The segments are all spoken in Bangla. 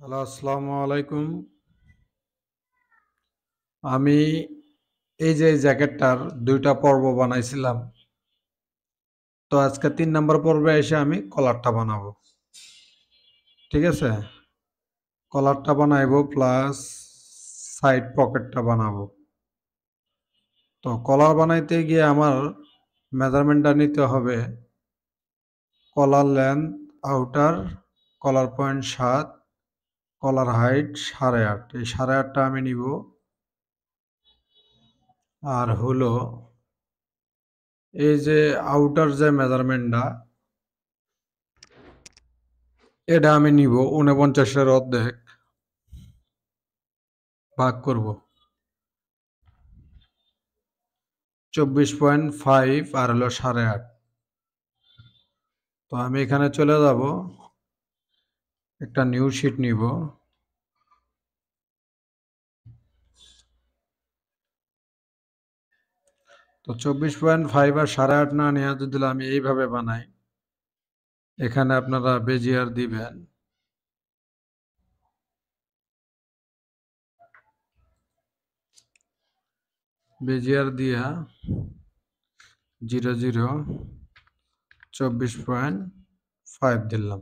হ্যালো আসসালামু আলাইকুম আমি এই যে জ্যাকেটটার দুইটা পর্ব বানাইছিলাম তো আজকে তিন নম্বর পর্বে এসে আমি কলারটা বানাবো ঠিক আছে কলারটা বানাইবো প্লাস সাইড পকেটটা বানাবো তো কলার বানাইতে গিয়ে আমার মেজারমেন্টটা নিতে হবে collar length outer collar point সাত কলার হাইট সাড়ে আট এই সাড়ে আটটা আমি নিব আর হলো এই যে আউটার যে মেজারমেন্টটা এটা আমি নিব উনপঞ্চাশের অর্ধেক ভাগ করব চব্বিশ পয়েন্ট ফাইভ আর হলো সাড়ে আট তো আমি এখানে চলে যাব একটা নিউ শিট নিব তো চব্বিশ পয়েন্ট ফাইভ আর সাড়ে আট না নেওয়া যদি আমি এইভাবে বানাই এখানে আপনারা বেজিয়ার দিবেন বেজিয়ার দিয়া জিরো জিরো চব্বিশ পয়েন্ট ফাইভ দিলাম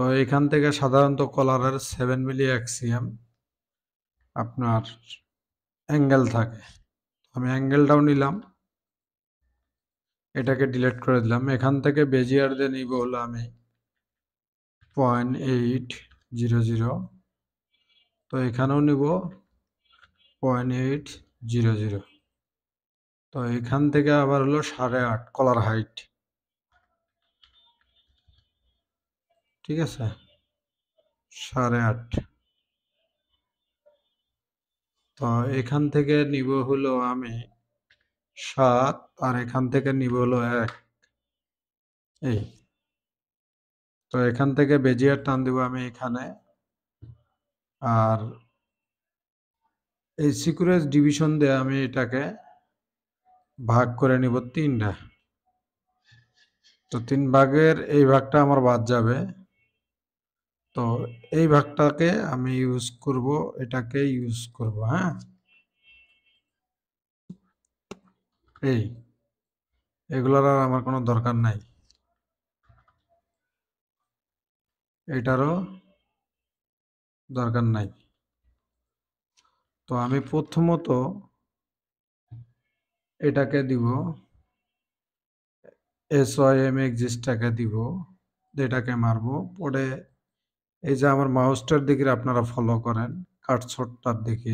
তো এখান থেকে সাধারণত কলারের সেভেন মিলি অ্যাক্সিয়াম আপনার অ্যাঙ্গেল থাকে আমি অ্যাঙ্গেলটাও নিলাম এটাকে ডিলেট করে দিলাম এখান থেকে বেজিয়ার দিয়ে নিব হলো আমি পয়েন্ট এইট জিরো জিরো তো এখানেও নিব পয়েন্ট এইট জিরো জিরো তো এখান থেকে আবার হলো সাড়ে আট কলার হাইট ঠিক আছে সাড়ে আট তো এখান থেকে নিব হলো আমি সাত আর এখান থেকে নিব হলো এক এই তো এখান থেকে বেজিয়ার টান দিব আমি এখানে আর এই সিকুরেজ ডিভিশন দিয়ে আমি এটাকে ভাগ করে নিব তিনটা তো তিন ভাগের এই ভাগটা আমার বাদ যাবে তো এই ভাগটাকে আমি ইউজ করব এটাকে ইউজ করব হ্যাঁ এই এগুলোর আর আমার কোনো দরকার নাই এটারও দরকার নাই তো আমি প্রথমত এটাকে দিব এস ওয়াই এম এক্সিস্টটাকে দিব এটাকে মারবো পরে এই যে আমার মাউসটার দিকে আপনারা ফলো করেন কাটছটটার দিকে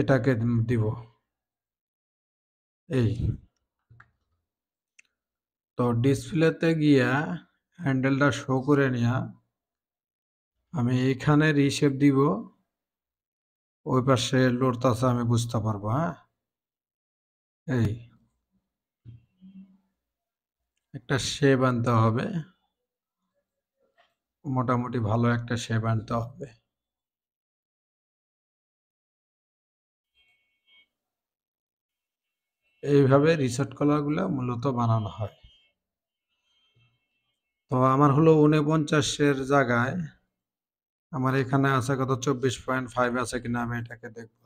এটাকে দিব এই তো ডিসপ্লেতে গিয়া হ্যান্ডেলটা শো করে নিয়া আমি এখানে রিসেপ দিব ওই পাশে লড়তাছে আমি বুঝতে পারবো হ্যাঁ এই একটা শেপ আনতে হবে মোটামুটি ভালো একটা শেপ আনতে হবে এইভাবে রিসার্ট কলাগুলো মূলত বানানো হয় তো আমার হলো উনপঞ্চাশের জায়গায় আমার এখানে আছে কত চব্বিশ পয়েন্ট ফাইভ আছে কিনা আমি এটাকে দেখব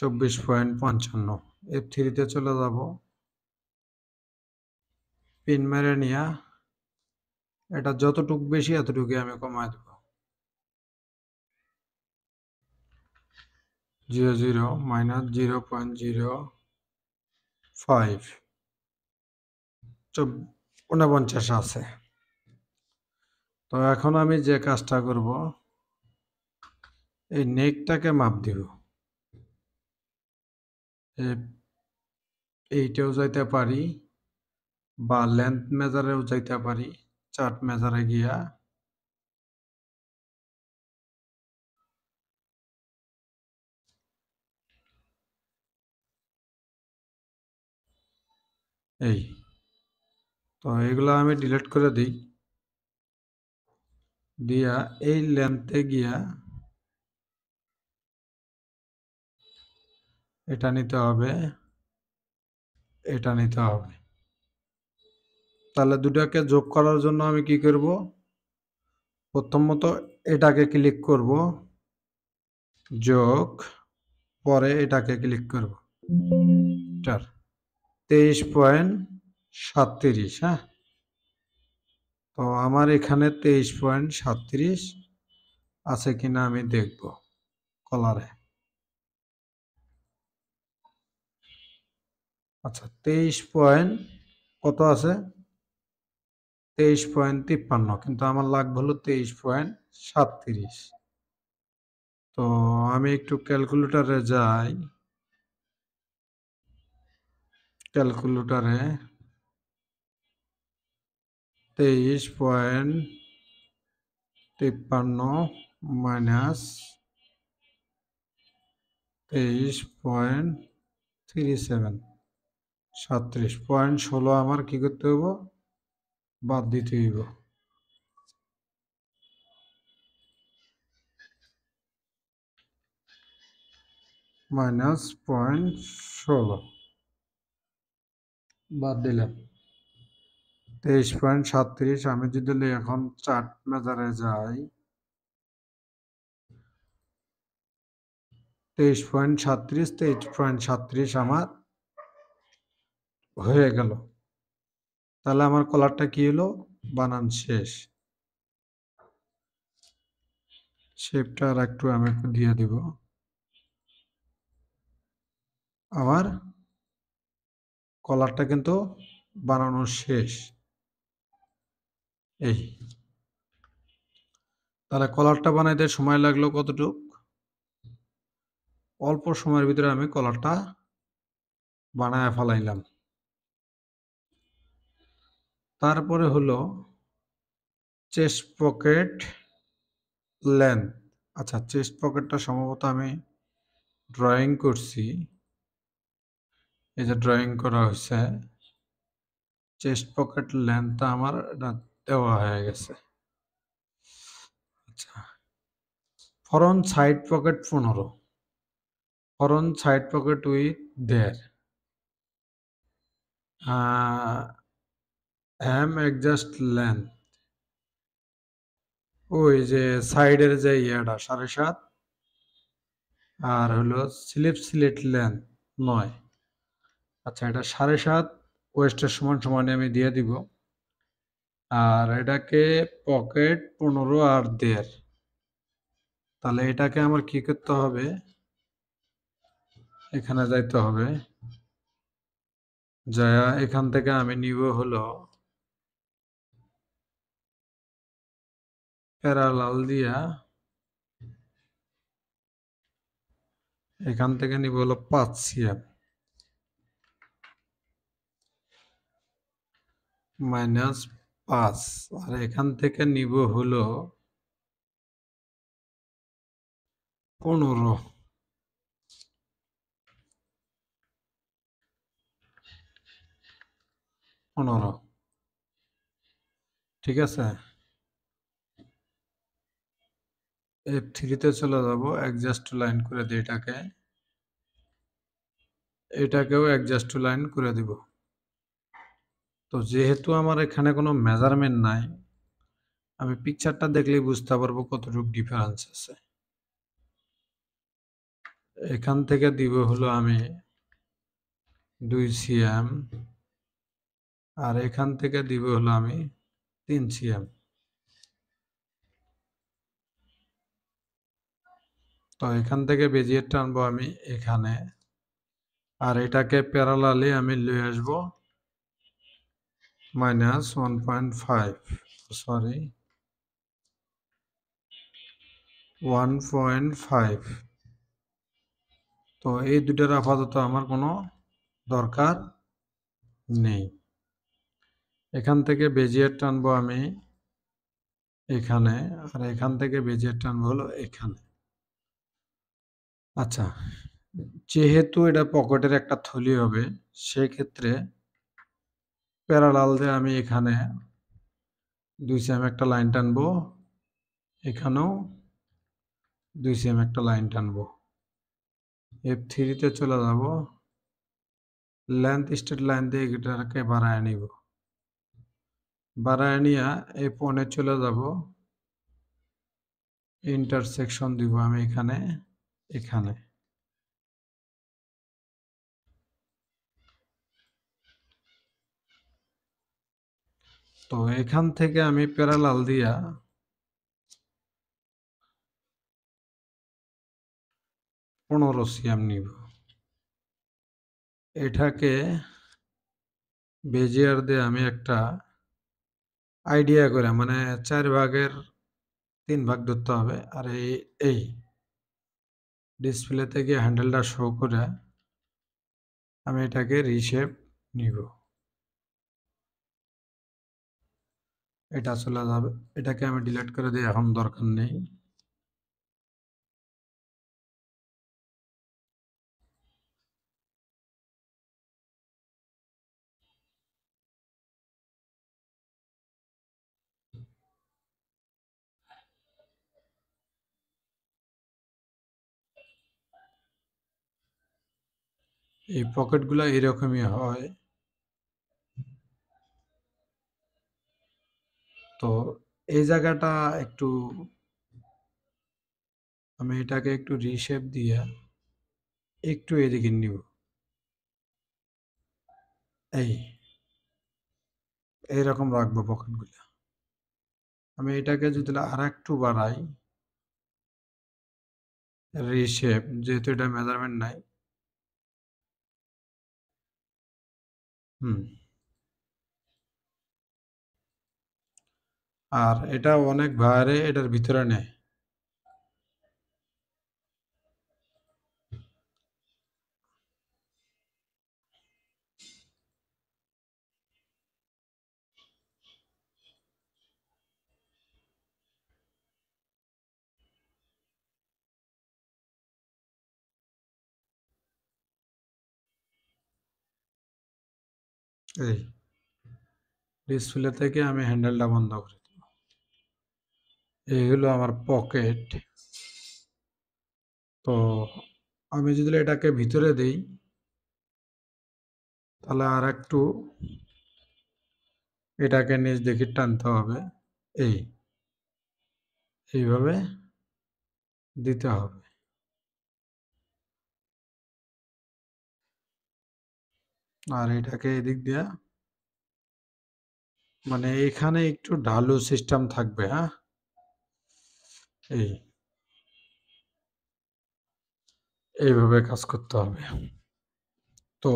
চব্বিশ পয়েন্ট পঞ্চান্ন এফ থ্রিতে চলে যাব পিন মেরে নিয়ে এটা যতটুক বেশি এতটুকু আমি কমায় দেব zero zero minus zero point zero five উনপঞ্চাশ আছে তো এখন আমি যে কাজটা করব এই নেকটাকে মাপ দিব এইটাও যাইতে পারি বা লেন্থ মেজারেও যাইতে পারি চার্ট মেজারে গিয়া এই তো এগুলা আমি ডিলিট করে দিই দিয়া এই লেন্থে গিয়া এটা নিতে হবে এটা নিতে হবে তাহলে দুটাকে যোগ করার জন্য আমি কি করব প্রথমত এটাকে ক্লিক করব যোগ পরে এটাকে ক্লিক করব চার তেইশ পয়েন্ট সাতত্রিশ হ্যাঁ তো আমার এখানে তেইশ পয়েন্ট সাতত্রিশ আছে কিনা আমি দেখব কলারে আচ্ছা তেইশ পয়েন্ট কত আছে তেইশ পয়েন্ট তিপ্পান্ন কিন্তু আমার লাগবে হলো তেইশ পয়েন্ট সাতত্রিশ তো আমি একটু ক্যালকুলেটারে যাই ক্যালকুলেটারে তেইশ পয়েন্ট তিপ্পান্ন মাইনাস তেইশ পয়েন্ট থ্রি সেভেন সাতত্রিশ পয়েন্ট ষোলো আমার কী করতে হবো বাদ দিতে হইব মাইনাস পয়েন্ট ষোলো বাদ দিলাম তেইশ পয়েন্ট সাতত্রিশ আমি যদি এখন চার্ট মেজারে যাই তেইশ পয়েন্ট সাতত্রিশ তেইশ পয়েন্ট সাতত্রিশ আমার হয়ে গেল তাহলে আমার কলারটা কি হলো বানান শেষ শেপটা আর একটু আমি একটু দিয়ে দিব আমার কলারটা কিন্তু বানানো শেষ এই তাহলে কলারটা বানাইতে সময় লাগলো কতটুক অল্প সময়ের ভিতরে আমি কলারটা বানায় ফেলাইলাম তারপরে হলো চেস্ট পকেট লেন্থ আচ্ছা চেস্ট পকেটটা সম্ভবত আমি ড্রয়িং করছি এই যে ড্রয়িং করা হয়েছে চেস্ট পকেট লেন্থটা আমার দেওয়া হয়ে গেছে আচ্ছা ফরন সাইড পকেট পনেরো front side pocket with their M adjust length ওই যে সাইডের যে ইয়েটা সাড়ে সাত আর হলো স্লিপ স্লিট লেন্থ নয় আচ্ছা এটা সাড়ে সাত ওয়েস্টের সমান সমানে আমি দিয়ে দিব আর এটাকে পকেট পনেরো আর দেড় তাহলে এটাকে আমার কি করতে হবে এখানে যাইতে হবে যা এখান থেকে আমি নিব হলো প্যারালাল দিয়া এখান থেকে নিব হলো পাঁচ সিএম মাইনাস পাঁচ আর এখান থেকে নিব হলো পনেরো পনেরো ঠিক আছে এফ থ্রিতে চলে যাব অ্যাডজাস্ট টু লাইন করে দিই এটাকে এটাকেও অ্যাডজাস্ট টু লাইন করে দিব তো যেহেতু আমার এখানে কোনো মেজারমেন্ট নাই আমি পিকচারটা দেখলেই বুঝতে পারবো কতটুকু ডিফারেন্স আছে এখান থেকে দিব হলো আমি দুই সিএম আর এখান থেকে দিব হলো আমি তিন সিএম তো এখান থেকে বেজিয়ে টানবো আমি এখানে আর এটাকে প্যারালালি আমি লিয়ে আসবো minus one point five sorry one point five তো এই দুটার আপাতত আমার কোনো দরকার নেই এখান থেকে বেজিয়ার টানবো আমি এখানে আর এখান থেকে বেজিয়ার টানবো হলো এখানে আচ্ছা, যেহেতু এটা পকেটের একটা থলি হবে, সেক্ষেত্রে প্যারালাল দিয়ে আমি এখানে দুই সেম একটা লাইন টানবো। এখানেও দুই সেম একটা লাইন টানবো। এফ থ্রিতে চলে যাব। লেন্থ স্ট্রেট লাইন দিয়ে এটাকে বাড়ায় নিব। বাড়ায় নিয়ে এফ এ চলে যাব। ইন্টারসেকশন দিব আমি এখানে। এখানে তো এখান থেকে আমি প্যারালাল দিয়া পনেরো সিএম নিব এটাকে বেজিয়ার দিয়ে আমি একটা আইডিয়া করে মানে চার ভাগের তিন ভাগ ধরতে হবে আর এই এই ডিসপ্লে থেকে হ্যান্ডেলটা শো করে আমি এটাকে রিসেপ নিব এটা চলে যাবে এটাকে আমি ডিলিট করে দিই এখন দরকার নেই এই পকেটগুলো এরকমই হয় তো এই জায়গাটা একটু আমি এটাকে একটু রিসেপ দিয়ে একটু এদিকে নিব এই এইরকম রাখবো পকেটগুলো আমি এটাকে যদি আর একটু বাড়াই রিসেপ যেহেতু এটা মেজারমেন্ট নাই আর এটা অনেক ভারে এটার ভিতরে নেয় এই ডিসপ্লে থেকে আমি হ্যান্ডেলটা বন্ধ করে দেব এই হলো আমার পকেট তো আমি যদি এটাকে ভিতরে দেই তাহলে আর একটু এটাকে নিজ দেখে টানতে হবে এই এইভাবে দিতে হবে আর এটাকে এদিক দিয়ে মানে এখানে একটু ঢালু সিস্টেম থাকবে হ্যাঁ এই এইভাবে কাজ করতে হবে তো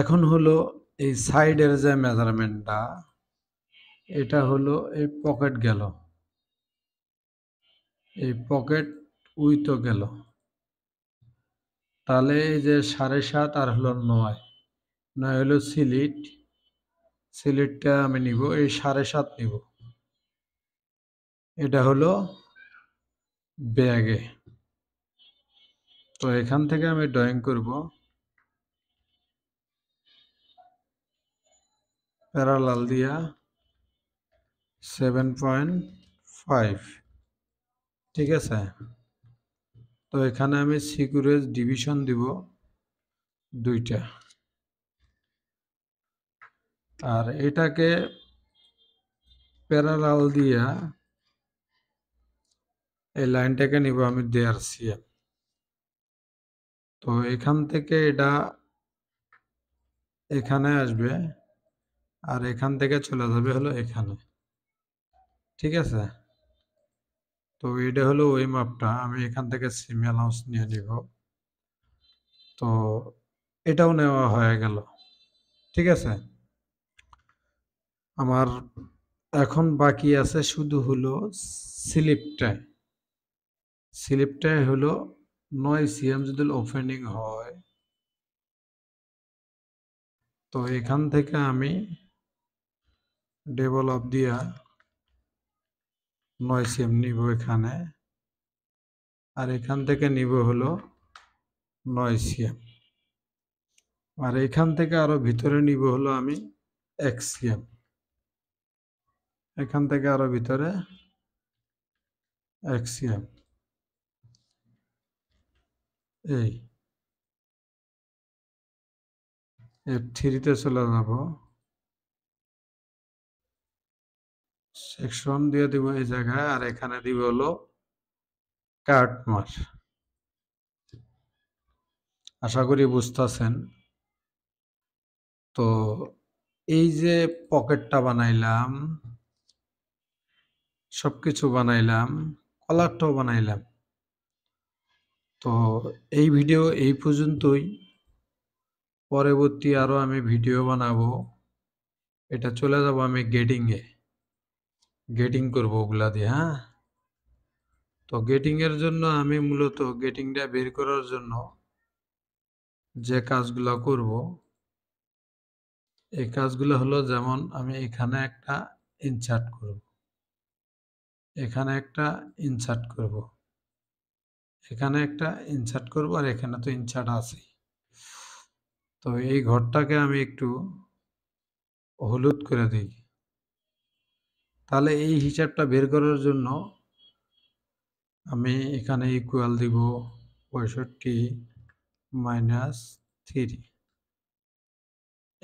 এখন হলো এই সাইডের যে মেজারমেন্টটা এটা হলো এই পকেট গেল এই পকেট উইতো গেল তাহলে এই যে সাড়ে সাত আর হলো নয় নয় হলো সিলিট সিলিটটা আমি নিব এই সাড়ে সাত নিব এটা হলো ব্যাগে তো এখান থেকে আমি ড্রয়িং করব প্যারালাল দিয়া সেভেন পয়েন্ট ফাইভ ঠিক আছে তো এখানে আমি সিকিউরেজ ডিভিশন দিব দুইটা আর এটাকে প্যারালাল দিয়া এই লাইনটাকে নিব আমি ডিআরসিএম তো এখান থেকে এটা এখানে আসবে আর এখান থেকে চলে যাবে হলো এখানে ঠিক আছে তো এটা হলো ওই মাপটা আমি এখান থেকে সিম অ্যালাউন্স নিয়ে নিব তো এটাও নেওয়া হয়ে গেল ঠিক আছে আমার এখন বাকি আছে শুধু হলো স্লিপটা স্লিপটা হলো নয় সিএম যদি ওপেনিং হয় তো এখান থেকে আমি ডেভেলপ দিয়া নয় সেম নিব এখানে আর এখান থেকে নিব হলো নয় সিএম আর এখান থেকে আরো ভিতরে নিব হলো আমি এক সিএম এখান থেকে আরো ভিতরে এক সিএম এই থ্রিতে চলে যাবো সেকশন দিয়ে দিব এই জায়গায় আর এখানে দিব হলো মার আশা করি বুঝতেছেন তো এই যে পকেটটা বানাইলাম সব কিছু বানাইলাম কলারটাও বানাইলাম তো এই ভিডিও এই পর্যন্তই পরবর্তী আরও আমি ভিডিও বানাবো এটা চলে যাব আমি গেডিংয়ে গেটিং করবো ওগুলা দিয়ে হ্যাঁ তো গেটিংয়ের জন্য আমি মূলত গেটিংটা বের করার জন্য যে কাজগুলো করব এই কাজগুলো হলো যেমন আমি এখানে একটা ইনসার্ট করব এখানে একটা ইনসার্ট করব এখানে একটা ইনসার্ট করব আর এখানে তো ইনসার্ট আছে তো এই ঘরটাকে আমি একটু হলুদ করে দিই তাহলে এই হিসাবটা বের করার জন্য আমি এখানে ইকুয়াল দিব পঁয়ষট্টি মাইনাস থ্রি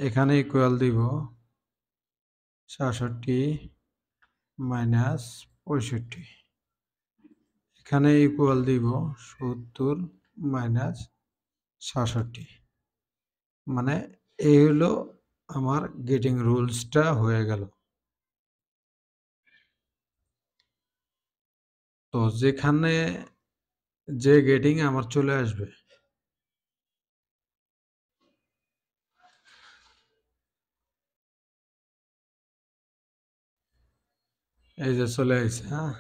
এখানে ইকুয়াল দিব ছাষট্টি মাইনাস পঁয়ষট্টি এখানে ইকুয়াল দিব সত্তর মাইনাস সাতষট্টি মানে এই হলো আমার গেটিং রুলসটা হয়ে গেল তো যেখানে যে গেটিং আমার চলে আসবে এই যে চলে আসছে হ্যাঁ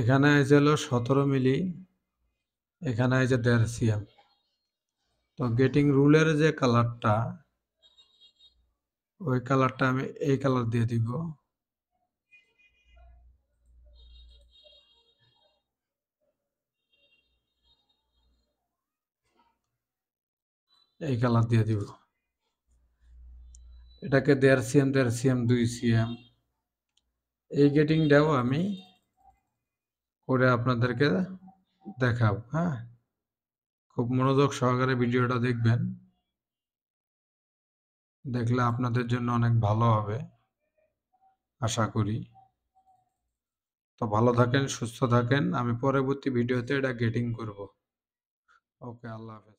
এখানে যে হলো সতেরো মিলি এখানে আইসে দেড় সিএম তো গেটিং রুলের যে কালারটা ওই কালারটা আমি এই কালার দিয়ে দিব এই কালার দিয়ে দিব এটাকে দেড় সিএম দেড় সিএম দুই সিএম এই গেটিংটাও আমি করে আপনাদেরকে দেখাব হ্যাঁ খুব মনোযোগ সহকারে ভিডিওটা দেখবেন দেখলে আপনাদের জন্য অনেক ভালো হবে আশা করি তো ভালো থাকেন সুস্থ থাকেন আমি পরবর্তী ভিডিওতে এটা গেটিং করব ওকে আল্লাহ হাফেজ